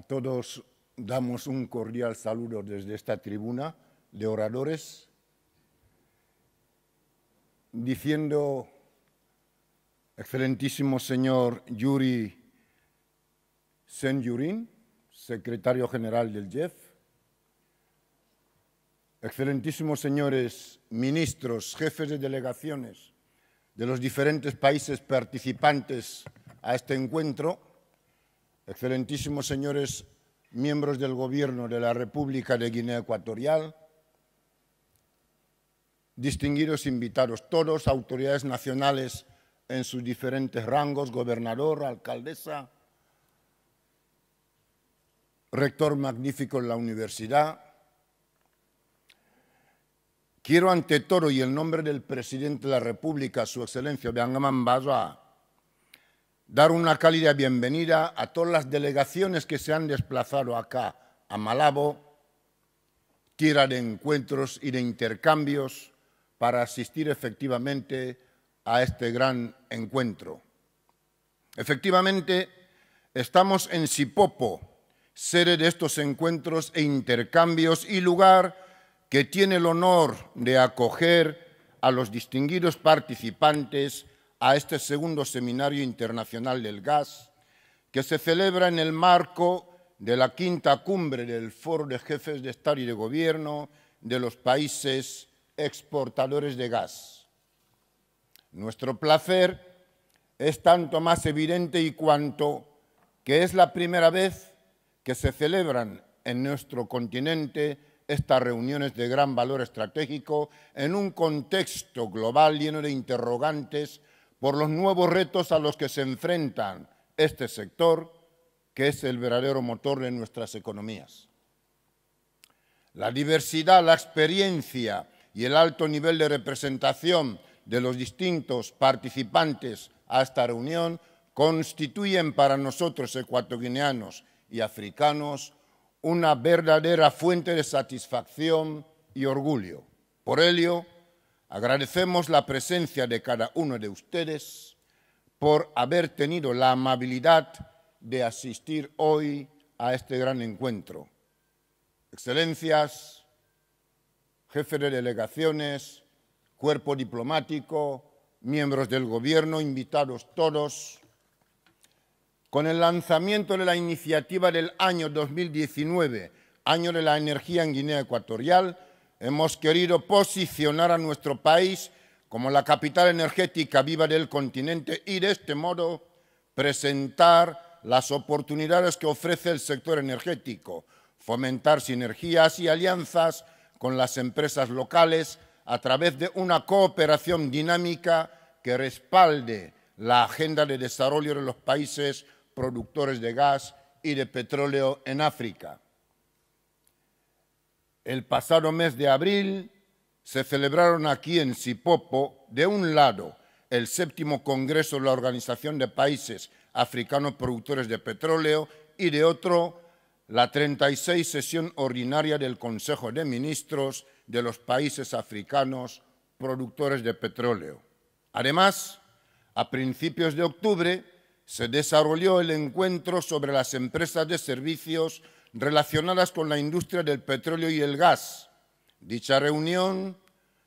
A todos damos un cordial saludo desde esta tribuna de oradores, diciendo, excelentísimo señor Yuri Senyurin, secretario general del JEF, excelentísimos señores ministros, jefes de delegaciones de los diferentes países participantes a este encuentro, excelentísimos señores miembros del Gobierno de la República de Guinea Ecuatorial, distinguidos invitados todos, autoridades nacionales en sus diferentes rangos, gobernador, alcaldesa, rector magnífico en la universidad. Quiero ante todo y en nombre del presidente de la República, su excelencia, Benjamin Baza, dar una cálida bienvenida a todas las delegaciones que se han desplazado acá a Malabo, tierra de encuentros y de intercambios para asistir efectivamente a este gran encuentro. Efectivamente, estamos en Sipopo, sede de estos encuentros e intercambios y lugar que tiene el honor de acoger a los distinguidos participantes a este segundo Seminario Internacional del Gas, que se celebra en el marco de la quinta cumbre del Foro de Jefes de Estado y de Gobierno de los países exportadores de gas. Nuestro placer es tanto más evidente y cuanto que es la primera vez que se celebran en nuestro continente estas reuniones de gran valor estratégico en un contexto global lleno de interrogantes por los nuevos retos a los que se enfrentan este sector, que es el verdadero motor de nuestras economías. La diversidad, la experiencia y el alto nivel de representación de los distintos participantes a esta reunión constituyen para nosotros ecuatoguineanos y africanos una verdadera fuente de satisfacción y orgullo. Por ello, Agradecemos la presencia de cada uno de ustedes por haber tenido la amabilidad de asistir hoy a este gran encuentro. Excelencias, jefe de delegaciones, cuerpo diplomático, miembros del gobierno, invitados todos, con el lanzamiento de la iniciativa del año 2019, año de la energía en Guinea Ecuatorial, hemos querido posicionar a nuestro país como la capital energética viva del continente y de este modo presentar las oportunidades que ofrece el sector energético, fomentar sinergias y alianzas con las empresas locales a través de una cooperación dinámica que respalde la agenda de desarrollo de los países productores de gas y de petróleo en África. El pasado mes de abril se celebraron aquí en Sipopo, de un lado, el séptimo Congreso de la Organización de Países Africanos Productores de Petróleo y de otro, la 36 sesión ordinaria del Consejo de Ministros de los Países Africanos Productores de Petróleo. Además, a principios de octubre se desarrolló el encuentro sobre las empresas de servicios relacionadas con la industria del petróleo y el gas. Dicha reunión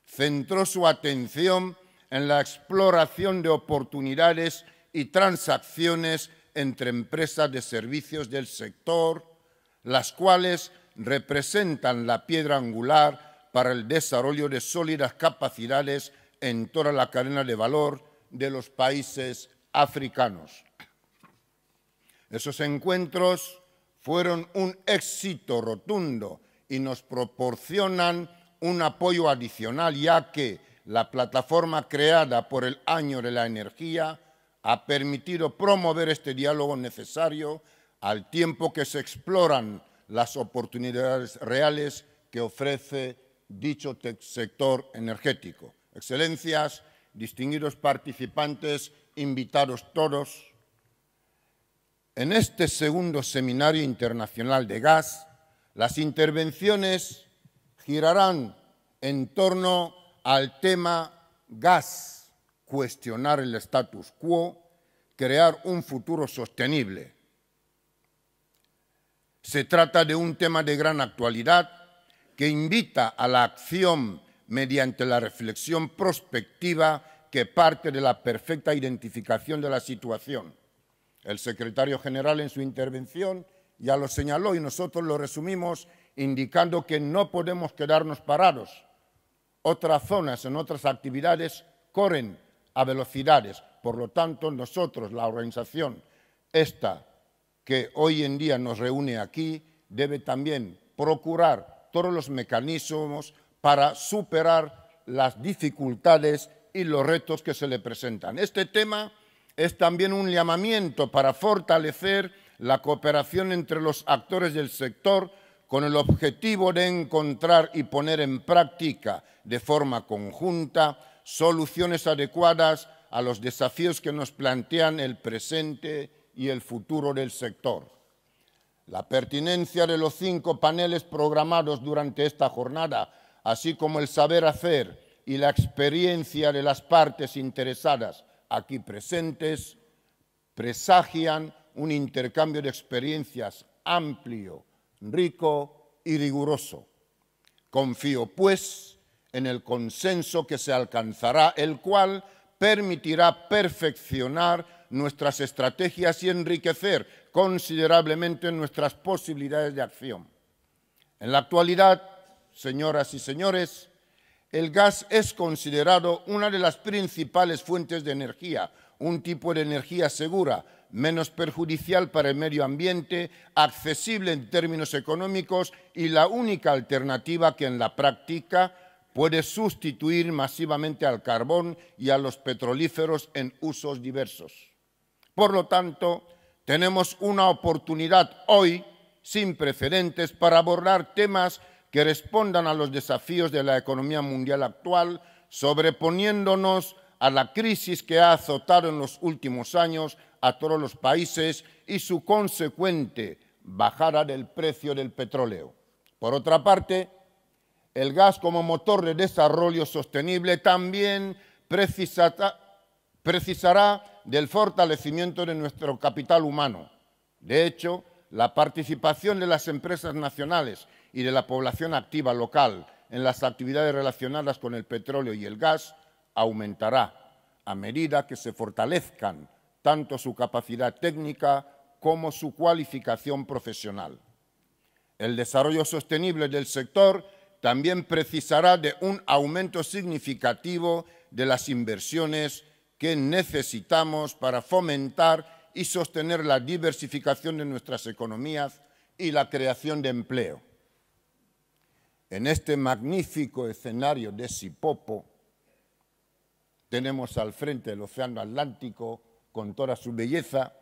centró su atención en la exploración de oportunidades y transacciones entre empresas de servicios del sector, las cuales representan la piedra angular para el desarrollo de sólidas capacidades en toda la cadena de valor de los países africanos. Esos encuentros fueron un éxito rotundo y nos proporcionan un apoyo adicional, ya que la plataforma creada por el Año de la Energía ha permitido promover este diálogo necesario al tiempo que se exploran las oportunidades reales que ofrece dicho sector energético. Excelencias, distinguidos participantes, invitados todos. En este segundo seminario internacional de gas, las intervenciones girarán en torno al tema gas, cuestionar el status quo, crear un futuro sostenible. Se trata de un tema de gran actualidad que invita a la acción mediante la reflexión prospectiva que parte de la perfecta identificación de la situación el secretario general en su intervención ya lo señaló y nosotros lo resumimos indicando que no podemos quedarnos parados. Otras zonas en otras actividades corren a velocidades. Por lo tanto, nosotros, la organización esta que hoy en día nos reúne aquí, debe también procurar todos los mecanismos para superar las dificultades y los retos que se le presentan. Este tema es también un llamamiento para fortalecer la cooperación entre los actores del sector con el objetivo de encontrar y poner en práctica de forma conjunta soluciones adecuadas a los desafíos que nos plantean el presente y el futuro del sector. La pertinencia de los cinco paneles programados durante esta jornada, así como el saber hacer y la experiencia de las partes interesadas aquí presentes presagian un intercambio de experiencias amplio, rico y riguroso. Confío, pues, en el consenso que se alcanzará, el cual permitirá perfeccionar nuestras estrategias y enriquecer considerablemente nuestras posibilidades de acción. En la actualidad, señoras y señores, el gas es considerado una de las principales fuentes de energía, un tipo de energía segura, menos perjudicial para el medio ambiente, accesible en términos económicos y la única alternativa que en la práctica puede sustituir masivamente al carbón y a los petrolíferos en usos diversos. Por lo tanto, tenemos una oportunidad hoy sin precedentes para abordar temas que respondan a los desafíos de la economía mundial actual, sobreponiéndonos a la crisis que ha azotado en los últimos años a todos los países y su consecuente bajada del precio del petróleo. Por otra parte, el gas como motor de desarrollo sostenible también precisará del fortalecimiento de nuestro capital humano. De hecho, la participación de las empresas nacionales y de la población activa local en las actividades relacionadas con el petróleo y el gas aumentará a medida que se fortalezcan tanto su capacidad técnica como su cualificación profesional. El desarrollo sostenible del sector también precisará de un aumento significativo de las inversiones que necesitamos para fomentar y sostener la diversificación de nuestras economías y la creación de empleo. En este magnífico escenario de Sipopo tenemos al frente el Océano Atlántico con toda su belleza,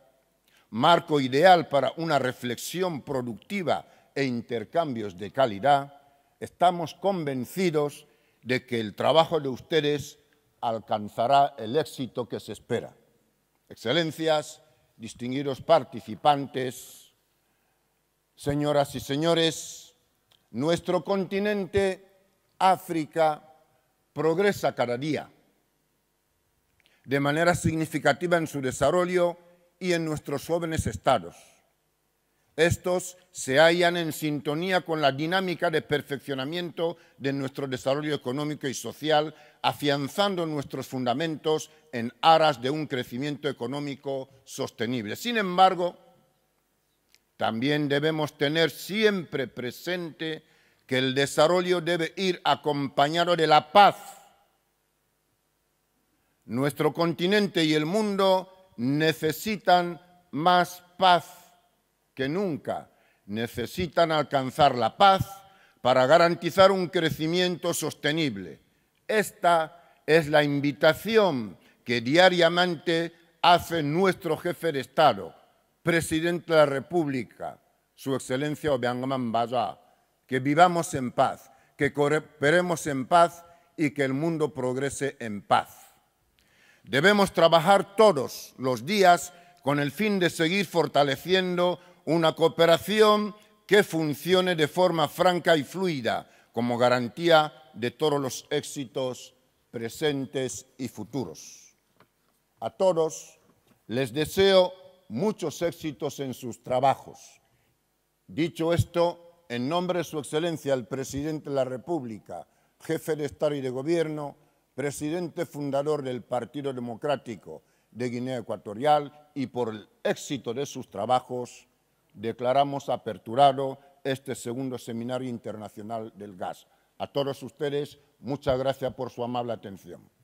marco ideal para una reflexión productiva e intercambios de calidad, estamos convencidos de que el trabajo de ustedes alcanzará el éxito que se espera. Excelencias, distinguidos participantes, señoras y señores, nuestro continente, África, progresa cada día de manera significativa en su desarrollo y en nuestros jóvenes estados. Estos se hallan en sintonía con la dinámica de perfeccionamiento de nuestro desarrollo económico y social, afianzando nuestros fundamentos en aras de un crecimiento económico sostenible. Sin embargo, también debemos tener siempre presente que el desarrollo debe ir acompañado de la paz. Nuestro continente y el mundo necesitan más paz que nunca. Necesitan alcanzar la paz para garantizar un crecimiento sostenible. Esta es la invitación que diariamente hace nuestro jefe de Estado presidente de la República, su excelencia Obiangman Bajá, que vivamos en paz, que cooperemos en paz y que el mundo progrese en paz. Debemos trabajar todos los días con el fin de seguir fortaleciendo una cooperación que funcione de forma franca y fluida como garantía de todos los éxitos presentes y futuros. A todos les deseo muchos éxitos en sus trabajos. Dicho esto, en nombre de Su Excelencia el Presidente de la República, jefe de Estado y de Gobierno, presidente fundador del Partido Democrático de Guinea Ecuatorial y por el éxito de sus trabajos, declaramos aperturado este segundo Seminario Internacional del Gas. A todos ustedes, muchas gracias por su amable atención.